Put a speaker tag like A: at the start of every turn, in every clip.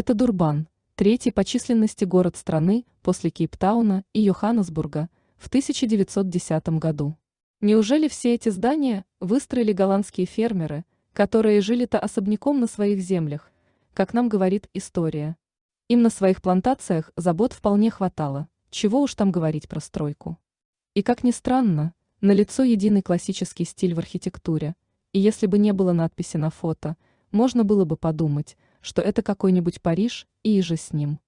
A: Это Дурбан, третий по численности город страны после Кейптауна и Йоханнесбурга в 1910 году. Неужели все эти здания выстроили голландские фермеры, которые жили-то особняком на своих землях, как нам говорит история? Им на своих плантациях забот вполне хватало, чего уж там говорить про стройку. И как ни странно, налицо единый классический стиль в архитектуре, и если бы не было надписи на фото, можно было бы подумать – что это какой-нибудь Париж и иже с ним.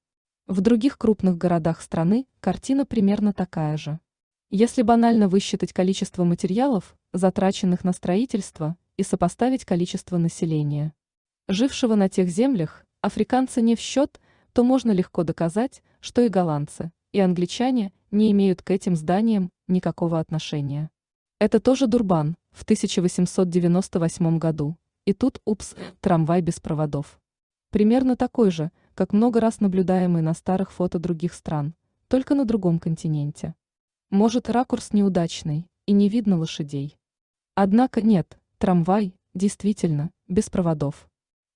A: В других крупных городах страны картина примерно такая же. Если банально высчитать количество материалов, затраченных на строительство, и сопоставить количество населения, жившего на тех землях, африканцы не в счет, то можно легко доказать, что и голландцы, и англичане не имеют к этим зданиям никакого отношения. Это тоже Дурбан в 1898 году, и тут, упс, трамвай без проводов примерно такой же, как много раз наблюдаемый на старых фото других стран, только на другом континенте. Может, ракурс неудачный, и не видно лошадей. Однако нет, трамвай, действительно, без проводов.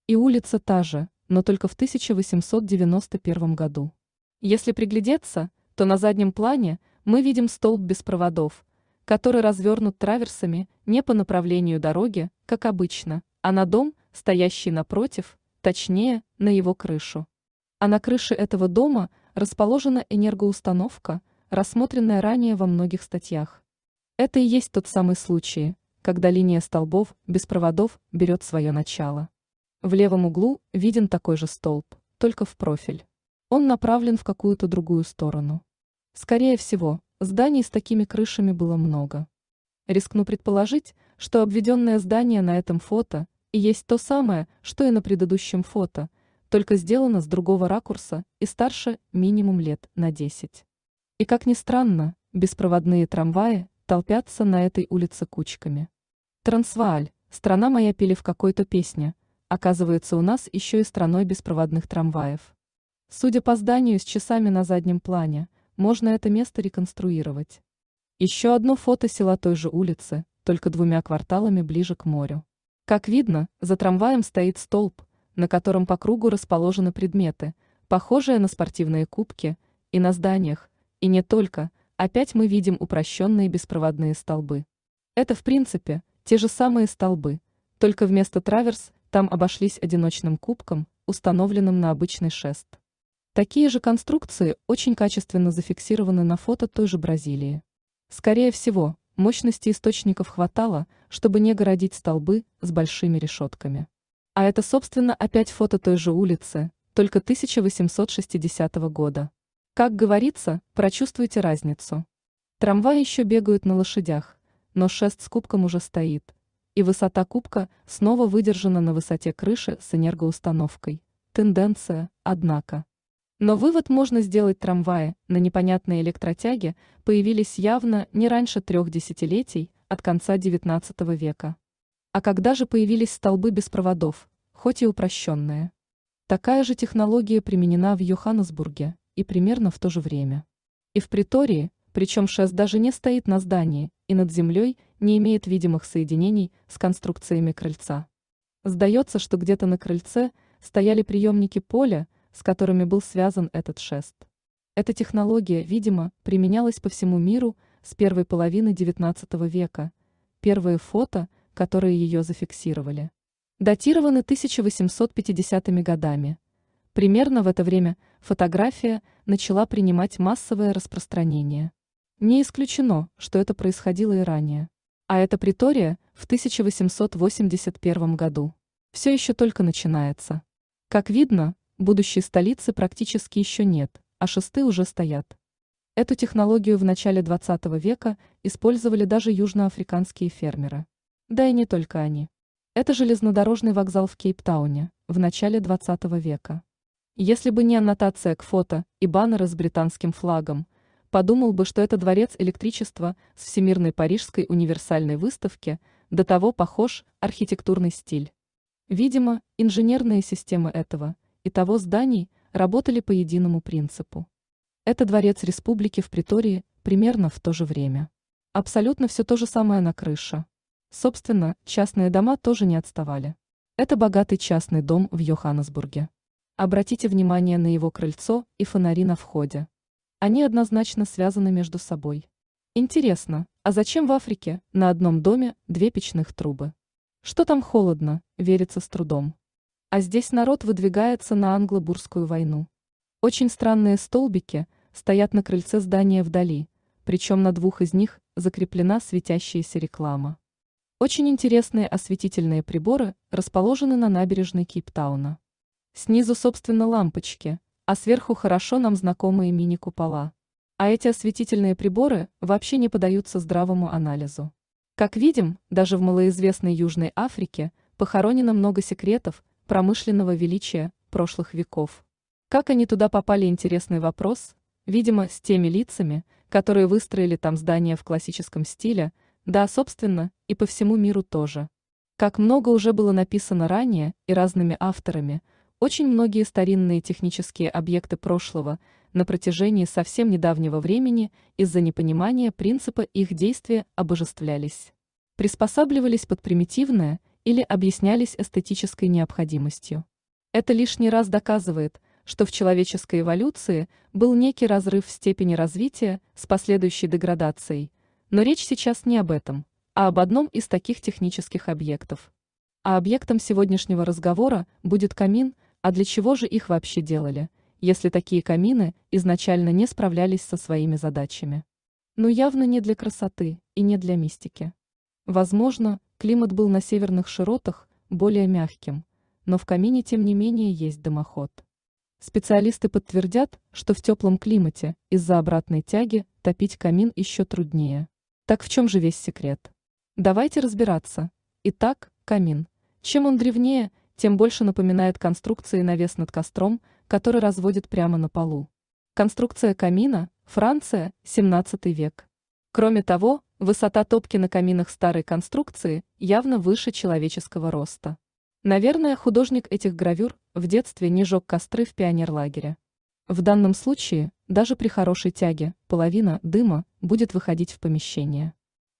A: И улица та же, но только в 1891 году. Если приглядеться, то на заднем плане мы видим столб без проводов, который развернут траверсами не по направлению дороги, как обычно, а на дом, стоящий напротив, точнее, на его крышу. А на крыше этого дома расположена энергоустановка, рассмотренная ранее во многих статьях. Это и есть тот самый случай, когда линия столбов без проводов берет свое начало. В левом углу виден такой же столб, только в профиль. Он направлен в какую-то другую сторону. Скорее всего, зданий с такими крышами было много. Рискну предположить, что обведенное здание на этом фото и есть то самое, что и на предыдущем фото, только сделано с другого ракурса и старше минимум лет на 10. И как ни странно, беспроводные трамваи толпятся на этой улице кучками. Трансвааль, страна моя пели в какой-то песне, оказывается у нас еще и страной беспроводных трамваев. Судя по зданию с часами на заднем плане, можно это место реконструировать. Еще одно фото села той же улицы, только двумя кварталами ближе к морю. Как видно, за трамваем стоит столб, на котором по кругу расположены предметы, похожие на спортивные кубки, и на зданиях, и не только, опять мы видим упрощенные беспроводные столбы. Это, в принципе, те же самые столбы, только вместо траверс там обошлись одиночным кубком, установленным на обычный шест. Такие же конструкции очень качественно зафиксированы на фото той же Бразилии. Скорее всего, Мощности источников хватало, чтобы не городить столбы с большими решетками. А это, собственно, опять фото той же улицы, только 1860 года. Как говорится, прочувствуйте разницу. Трамваи еще бегают на лошадях, но шест с кубком уже стоит. И высота кубка снова выдержана на высоте крыши с энергоустановкой. Тенденция, однако. Но вывод можно сделать трамваи на непонятной электротяге появились явно не раньше трех десятилетий от конца XIX века. А когда же появились столбы без проводов, хоть и упрощенные? Такая же технология применена в Йоханнесбурге и примерно в то же время. И в Притории, причем ШЭС даже не стоит на здании и над землей не имеет видимых соединений с конструкциями крыльца. Сдается, что где-то на крыльце стояли приемники поля, с которыми был связан этот шест. Эта технология, видимо, применялась по всему миру с первой половины XIX века. Первые фото, которые ее зафиксировали, датированы 1850-ми годами. Примерно в это время фотография начала принимать массовое распространение. Не исключено, что это происходило и ранее. А эта притория в 1881 году. Все еще только начинается. Как видно, Будущей столицы практически еще нет, а шесты уже стоят. Эту технологию в начале 20 века использовали даже южноафриканские фермеры. Да и не только они. Это железнодорожный вокзал в Кейптауне в начале 20 века. Если бы не аннотация к фото и баннеры с британским флагом, подумал бы, что это дворец электричества с Всемирной Парижской универсальной выставки, до того похож архитектурный стиль. Видимо, инженерные системы этого – и того зданий работали по единому принципу. Это дворец республики в Притории примерно в то же время. Абсолютно все то же самое на крыше. Собственно, частные дома тоже не отставали. Это богатый частный дом в Йоханнесбурге. Обратите внимание на его крыльцо и фонари на входе. Они однозначно связаны между собой. Интересно, а зачем в Африке на одном доме две печных трубы? Что там холодно, верится с трудом а здесь народ выдвигается на англобурскую войну. Очень странные столбики стоят на крыльце здания вдали, причем на двух из них закреплена светящаяся реклама. Очень интересные осветительные приборы расположены на набережной Кейптауна. Снизу, собственно, лампочки, а сверху хорошо нам знакомые мини-купола. А эти осветительные приборы вообще не поддаются здравому анализу. Как видим, даже в малоизвестной Южной Африке похоронено много секретов, промышленного величия прошлых веков. Как они туда попали, интересный вопрос, видимо, с теми лицами, которые выстроили там здания в классическом стиле, да, собственно, и по всему миру тоже. Как много уже было написано ранее и разными авторами, очень многие старинные технические объекты прошлого на протяжении совсем недавнего времени из-за непонимания принципа их действия обожествлялись. Приспосабливались под примитивное – или объяснялись эстетической необходимостью. Это лишний раз доказывает, что в человеческой эволюции был некий разрыв в степени развития с последующей деградацией, но речь сейчас не об этом, а об одном из таких технических объектов. А объектом сегодняшнего разговора будет камин, а для чего же их вообще делали, если такие камины изначально не справлялись со своими задачами? Но явно не для красоты и не для мистики. Возможно, Климат был на северных широтах более мягким, но в камине тем не менее есть дымоход. Специалисты подтвердят, что в теплом климате из-за обратной тяги топить камин еще труднее. Так в чем же весь секрет? Давайте разбираться. Итак, камин. Чем он древнее, тем больше напоминает конструкции навес над костром, который разводит прямо на полу. Конструкция камина, Франция, 17 век. Кроме того, Высота топки на каминах старой конструкции явно выше человеческого роста. Наверное, художник этих гравюр в детстве не жег костры в пионерлагере. В данном случае, даже при хорошей тяге, половина дыма будет выходить в помещение.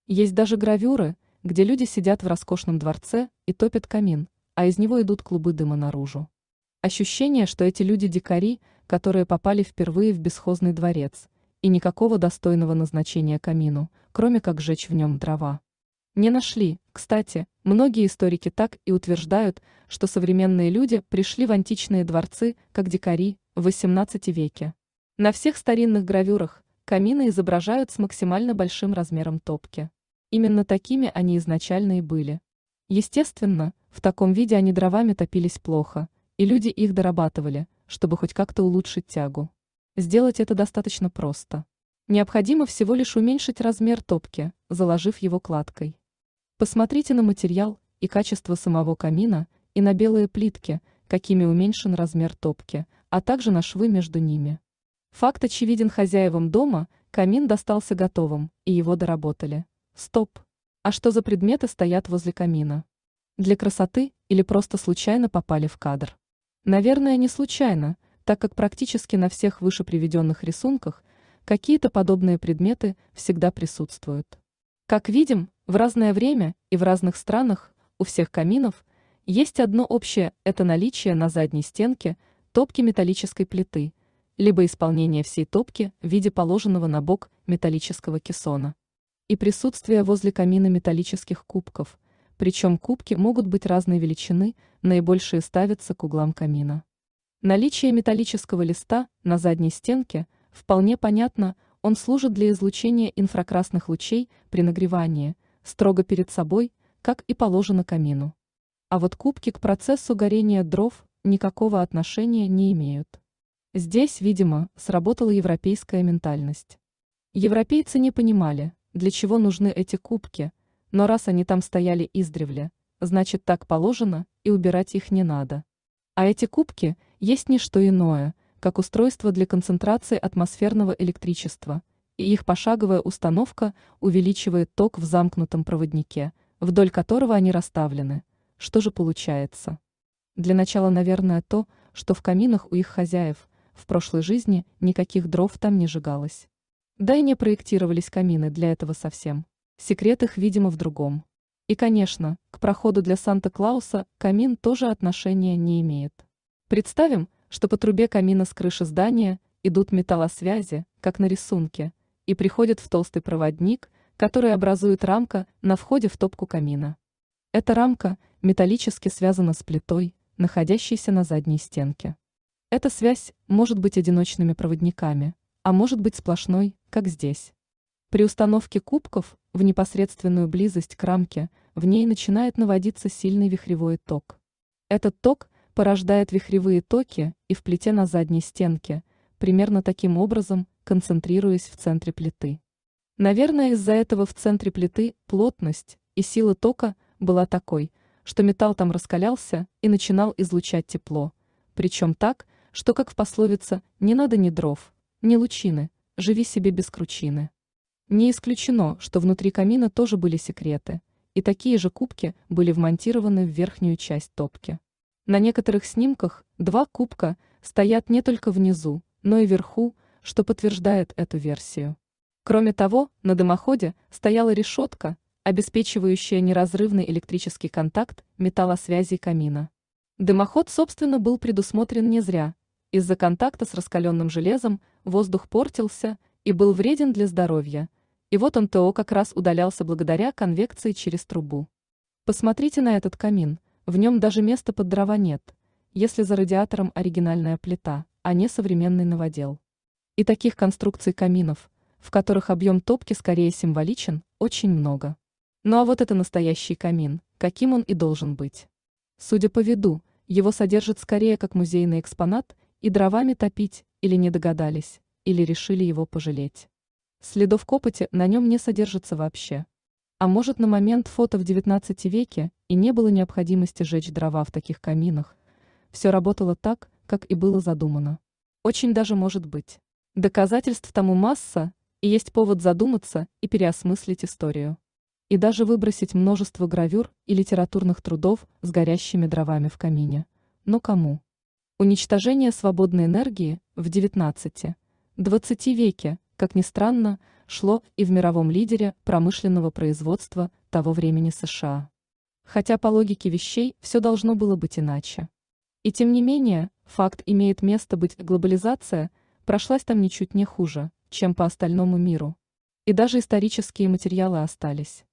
A: Есть даже гравюры, где люди сидят в роскошном дворце и топят камин, а из него идут клубы дыма наружу. Ощущение, что эти люди дикари, которые попали впервые в бесхозный дворец, и никакого достойного назначения камину, кроме как жечь в нем дрова. Не нашли, кстати, многие историки так и утверждают, что современные люди пришли в античные дворцы, как дикари, в XVIII веке. На всех старинных гравюрах камины изображают с максимально большим размером топки. Именно такими они изначально и были. Естественно, в таком виде они дровами топились плохо, и люди их дорабатывали, чтобы хоть как-то улучшить тягу. Сделать это достаточно просто. Необходимо всего лишь уменьшить размер топки, заложив его кладкой. Посмотрите на материал и качество самого камина и на белые плитки, какими уменьшен размер топки, а также на швы между ними. Факт очевиден хозяевам дома, камин достался готовым, и его доработали. Стоп! А что за предметы стоят возле камина? Для красоты или просто случайно попали в кадр? Наверное, не случайно – так как практически на всех выше приведенных рисунках какие-то подобные предметы всегда присутствуют. Как видим, в разное время и в разных странах у всех каминов есть одно общее – это наличие на задней стенке топки металлической плиты, либо исполнение всей топки в виде положенного на бок металлического кессона. И присутствие возле камина металлических кубков, причем кубки могут быть разной величины, наибольшие ставятся к углам камина. Наличие металлического листа на задней стенке вполне понятно, он служит для излучения инфракрасных лучей при нагревании, строго перед собой, как и положено камину. А вот кубки к процессу горения дров никакого отношения не имеют. Здесь, видимо, сработала европейская ментальность. Европейцы не понимали, для чего нужны эти кубки, но раз они там стояли издревле, значит так положено, и убирать их не надо. А эти кубки есть не что иное, как устройство для концентрации атмосферного электричества, и их пошаговая установка увеличивает ток в замкнутом проводнике, вдоль которого они расставлены. Что же получается? Для начала, наверное, то, что в каминах у их хозяев в прошлой жизни никаких дров там не сжигалось. Да и не проектировались камины для этого совсем. Секрет их, видимо, в другом. И, конечно, к проходу для Санта-Клауса камин тоже отношения не имеет. Представим, что по трубе камина с крыши здания идут металлосвязи, как на рисунке, и приходит в толстый проводник, который образует рамка на входе в топку камина. Эта рамка металлически связана с плитой, находящейся на задней стенке. Эта связь может быть одиночными проводниками, а может быть сплошной, как здесь. При установке кубков в непосредственную близость к рамке в ней начинает наводиться сильный вихревой ток. Этот ток порождает вихревые токи и в плите на задней стенке, примерно таким образом, концентрируясь в центре плиты. Наверное, из-за этого в центре плиты плотность и сила тока была такой, что металл там раскалялся и начинал излучать тепло. Причем так, что, как в пословице, не надо ни дров, ни лучины, живи себе без кручины. Не исключено, что внутри камина тоже были секреты, и такие же кубки были вмонтированы в верхнюю часть топки. На некоторых снимках два кубка стоят не только внизу, но и вверху, что подтверждает эту версию. Кроме того, на дымоходе стояла решетка, обеспечивающая неразрывный электрический контакт металлосвязей камина. Дымоход, собственно, был предусмотрен не зря. Из-за контакта с раскаленным железом воздух портился и был вреден для здоровья. И вот он ТО как раз удалялся благодаря конвекции через трубу. Посмотрите на этот камин – в нем даже места под дрова нет, если за радиатором оригинальная плита, а не современный новодел. И таких конструкций каминов, в которых объем топки скорее символичен, очень много. Ну а вот это настоящий камин, каким он и должен быть. Судя по виду, его содержат скорее как музейный экспонат, и дровами топить, или не догадались, или решили его пожалеть. Следов копоти на нем не содержится вообще. А может на момент фото в 19 веке и не было необходимости жечь дрова в таких каминах. Все работало так, как и было задумано. Очень даже может быть. Доказательств тому масса, и есть повод задуматься и переосмыслить историю. И даже выбросить множество гравюр и литературных трудов с горящими дровами в камине. Но кому? Уничтожение свободной энергии в 19-20 веке, как ни странно, шло и в мировом лидере промышленного производства того времени США. Хотя по логике вещей все должно было быть иначе. И тем не менее, факт имеет место быть, глобализация прошлась там ничуть не хуже, чем по остальному миру. И даже исторические материалы остались.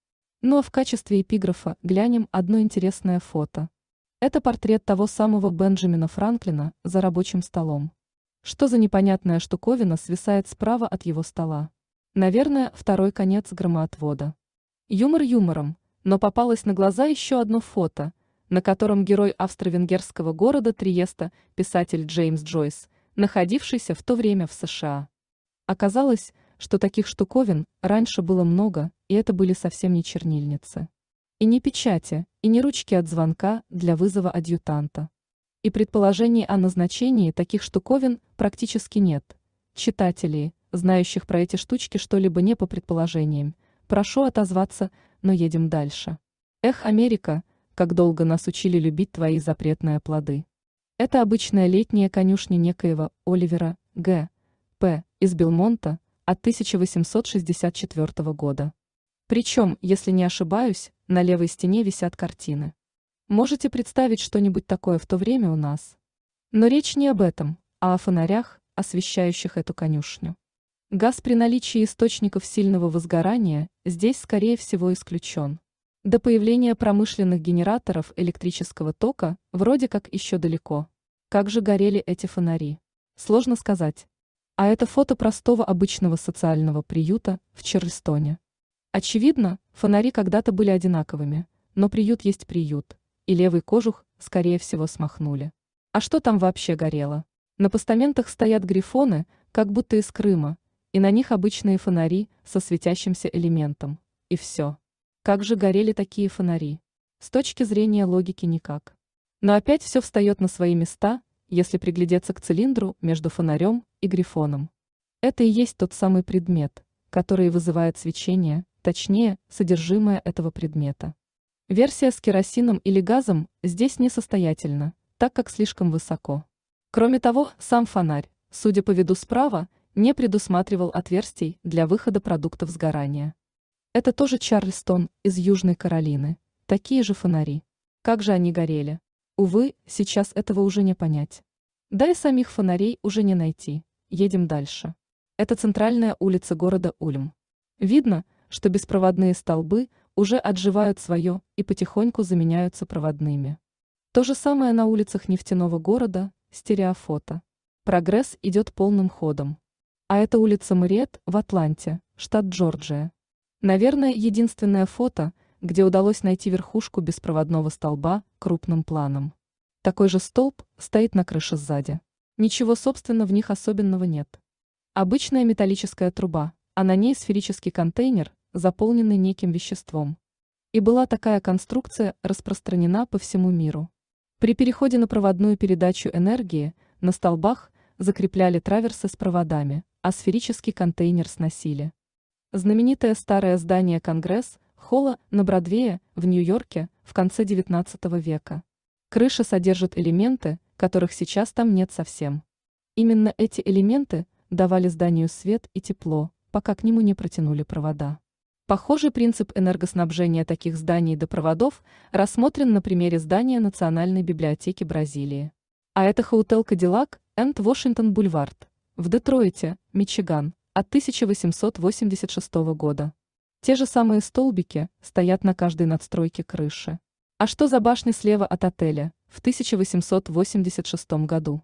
A: Ну а в качестве эпиграфа глянем одно интересное фото. Это портрет того самого Бенджамина Франклина за рабочим столом. Что за непонятная штуковина свисает справа от его стола? Наверное, второй конец громоотвода. Юмор юмором, но попалось на глаза еще одно фото, на котором герой австро-венгерского города Триеста, писатель Джеймс Джойс, находившийся в то время в США. Оказалось, что таких штуковин раньше было много, и это были совсем не чернильницы. И не печати, и не ручки от звонка для вызова адъютанта. И предположений о назначении таких штуковин практически нет. Читатели, знающих про эти штучки что-либо не по предположениям. Прошу отозваться, но едем дальше. Эх, Америка, как долго нас учили любить твои запретные плоды. Это обычная летняя конюшня некоего Оливера Г. П. из Белмонта от 1864 года. Причем, если не ошибаюсь, на левой стене висят картины. Можете представить что-нибудь такое в то время у нас? Но речь не об этом, а о фонарях, освещающих эту конюшню. Газ при наличии источников сильного возгорания здесь, скорее всего, исключен. До появления промышленных генераторов электрического тока вроде как еще далеко. Как же горели эти фонари? Сложно сказать. А это фото простого обычного социального приюта в Чарльстоне. Очевидно, фонари когда-то были одинаковыми, но приют есть приют, и левый кожух, скорее всего, смахнули. А что там вообще горело? На постаментах стоят грифоны, как будто из Крыма – и на них обычные фонари со светящимся элементом. И все. Как же горели такие фонари? С точки зрения логики никак. Но опять все встает на свои места, если приглядеться к цилиндру между фонарем и грифоном. Это и есть тот самый предмет, который вызывает свечение, точнее, содержимое этого предмета. Версия с керосином или газом здесь несостоятельна, так как слишком высоко. Кроме того, сам фонарь, судя по виду справа, не предусматривал отверстий для выхода продуктов сгорания. Это тоже Чарльстон из Южной Каролины. Такие же фонари. Как же они горели? Увы, сейчас этого уже не понять. Да и самих фонарей уже не найти. Едем дальше. Это центральная улица города Ульм. Видно, что беспроводные столбы уже отживают свое и потихоньку заменяются проводными. То же самое на улицах нефтяного города, стереофото. Прогресс идет полным ходом. А это улица Мэриет в Атланте, штат Джорджия. Наверное, единственное фото, где удалось найти верхушку беспроводного столба крупным планом. Такой же столб стоит на крыше сзади. Ничего, собственно, в них особенного нет. Обычная металлическая труба, а на ней сферический контейнер, заполненный неким веществом. И была такая конструкция распространена по всему миру. При переходе на проводную передачу энергии на столбах закрепляли траверсы с проводами – а сферический контейнер сносили. Знаменитое старое здание Конгресс-холла на Бродвее в Нью-Йорке в конце XIX века. Крыша содержит элементы, которых сейчас там нет совсем. Именно эти элементы давали зданию свет и тепло, пока к нему не протянули провода. Похожий принцип энергоснабжения таких зданий до проводов рассмотрен на примере здания Национальной библиотеки Бразилии. А это Хаутел Кадиллак энд Вашингтон Бульвард в Детройте, Мичиган, от 1886 года. Те же самые столбики стоят на каждой надстройке крыши. А что за башни слева от отеля в 1886 году?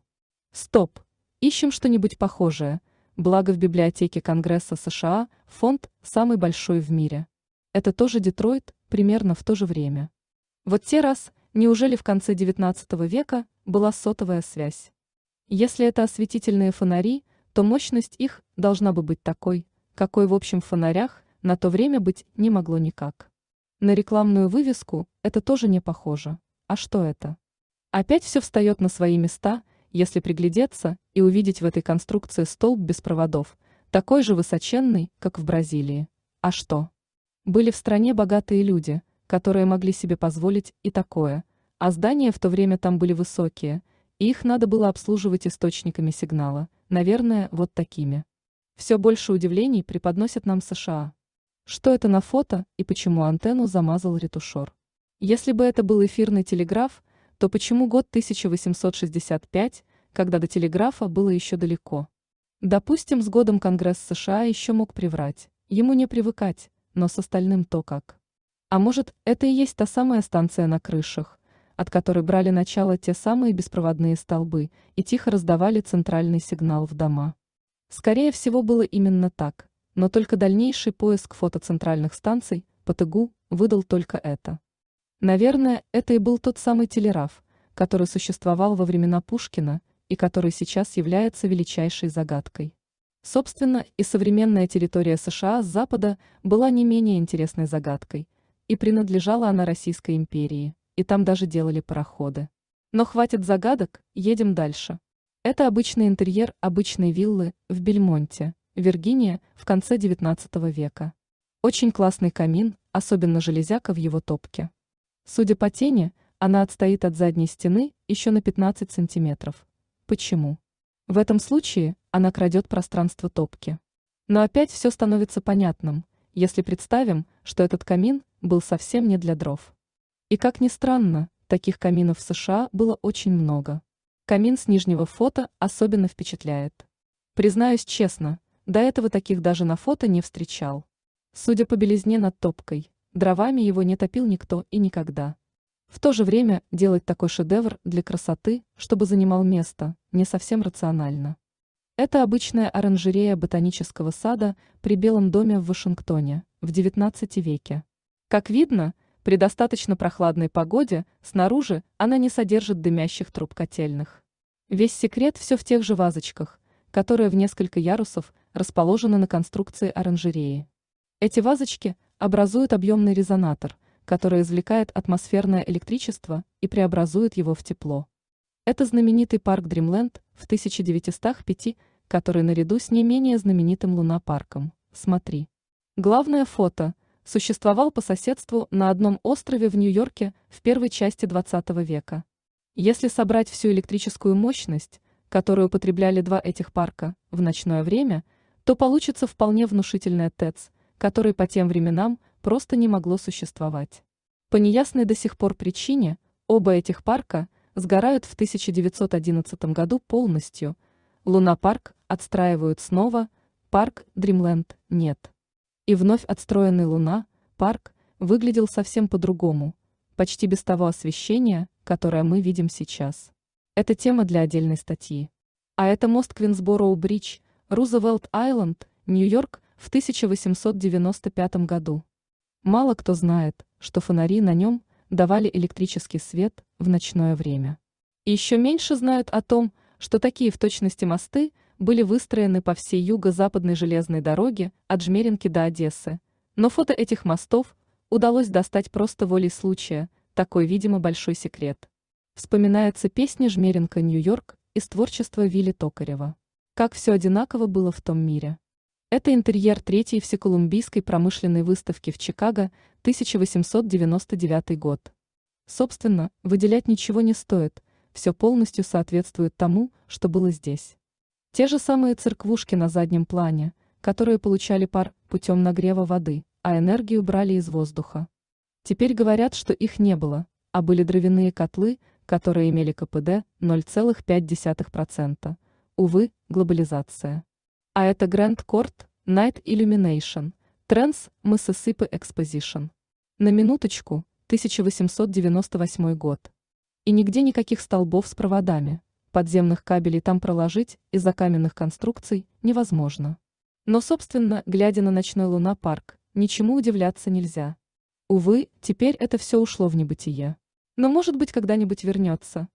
A: Стоп! Ищем что-нибудь похожее, благо в библиотеке Конгресса США фонд самый большой в мире. Это тоже Детройт, примерно в то же время. Вот те раз, неужели в конце XIX века была сотовая связь? Если это осветительные фонари, то мощность их должна бы быть такой, какой в общем в фонарях на то время быть не могло никак. На рекламную вывеску это тоже не похоже. А что это? Опять все встает на свои места, если приглядеться и увидеть в этой конструкции столб без проводов, такой же высоченный, как в Бразилии. А что? Были в стране богатые люди, которые могли себе позволить и такое, а здания в то время там были высокие – и их надо было обслуживать источниками сигнала, наверное, вот такими. Все больше удивлений преподносят нам США. Что это на фото и почему антенну замазал ретушер? Если бы это был эфирный телеграф, то почему год 1865, когда до телеграфа было еще далеко? Допустим, с годом Конгресс США еще мог приврать, ему не привыкать, но с остальным то как. А может, это и есть та самая станция на крышах, от которой брали начало те самые беспроводные столбы и тихо раздавали центральный сигнал в дома. Скорее всего, было именно так, но только дальнейший поиск фотоцентральных станций по тыгу выдал только это. Наверное, это и был тот самый телераф, который существовал во времена Пушкина и который сейчас является величайшей загадкой. Собственно, и современная территория США с запада была не менее интересной загадкой, и принадлежала она Российской империи и там даже делали пароходы. Но хватит загадок, едем дальше. Это обычный интерьер обычной виллы в Бельмонте, Виргиния, в конце XIX века. Очень классный камин, особенно железяка в его топке. Судя по тени, она отстоит от задней стены еще на 15 сантиметров. Почему? В этом случае она крадет пространство топки. Но опять все становится понятным, если представим, что этот камин был совсем не для дров. И как ни странно, таких каминов в США было очень много. Камин с нижнего фото особенно впечатляет. Признаюсь честно, до этого таких даже на фото не встречал. Судя по белизне над топкой, дровами его не топил никто и никогда. В то же время делать такой шедевр для красоты, чтобы занимал место, не совсем рационально. Это обычная оранжерея ботанического сада при Белом доме в Вашингтоне в XIX веке. Как видно, при достаточно прохладной погоде снаружи она не содержит дымящих труб котельных. Весь секрет все в тех же вазочках, которые в несколько ярусов расположены на конструкции оранжереи. Эти вазочки образуют объемный резонатор, который извлекает атмосферное электричество и преобразует его в тепло. Это знаменитый парк Дримленд в 1905, который наряду с не менее знаменитым лунопарком. Смотри. Главное фото – существовал по соседству на одном острове в Нью-Йорке в первой части XX века. Если собрать всю электрическую мощность, которую потребляли два этих парка, в ночное время, то получится вполне внушительная ТЭЦ, который по тем временам просто не могло существовать. По неясной до сих пор причине оба этих парка сгорают в 1911 году полностью, Луна-парк отстраивают снова, парк Дримленд нет и вновь отстроенный Луна, парк выглядел совсем по-другому, почти без того освещения, которое мы видим сейчас. Это тема для отдельной статьи. А это мост Квинсбороу-Бридж, Рузвельт-Айленд, Нью-Йорк в 1895 году. Мало кто знает, что фонари на нем давали электрический свет в ночное время. И еще меньше знают о том, что такие в точности мосты – были выстроены по всей юго-западной железной дороге от Жмеринки до Одессы, но фото этих мостов удалось достать просто волей случая, такой, видимо, большой секрет. Вспоминается песня «Жмеринка, Нью-Йорк» из творчества Вилли Токарева. Как все одинаково было в том мире. Это интерьер третьей всеколумбийской промышленной выставки в Чикаго 1899 год. Собственно, выделять ничего не стоит, все полностью соответствует тому, что было здесь. Те же самые церквушки на заднем плане, которые получали пар путем нагрева воды, а энергию брали из воздуха. Теперь говорят, что их не было, а были дровяные котлы, которые имели КПД 0,5%. Увы, глобализация. А это Grand Court, Night Illumination, Trends Mississippi Exposition. На минуточку, 1898 год. И нигде никаких столбов с проводами – подземных кабелей там проложить из-за каменных конструкций невозможно. Но, собственно, глядя на ночной луна-парк, ничему удивляться нельзя. Увы, теперь это все ушло в небытие. Но, может быть, когда-нибудь вернется.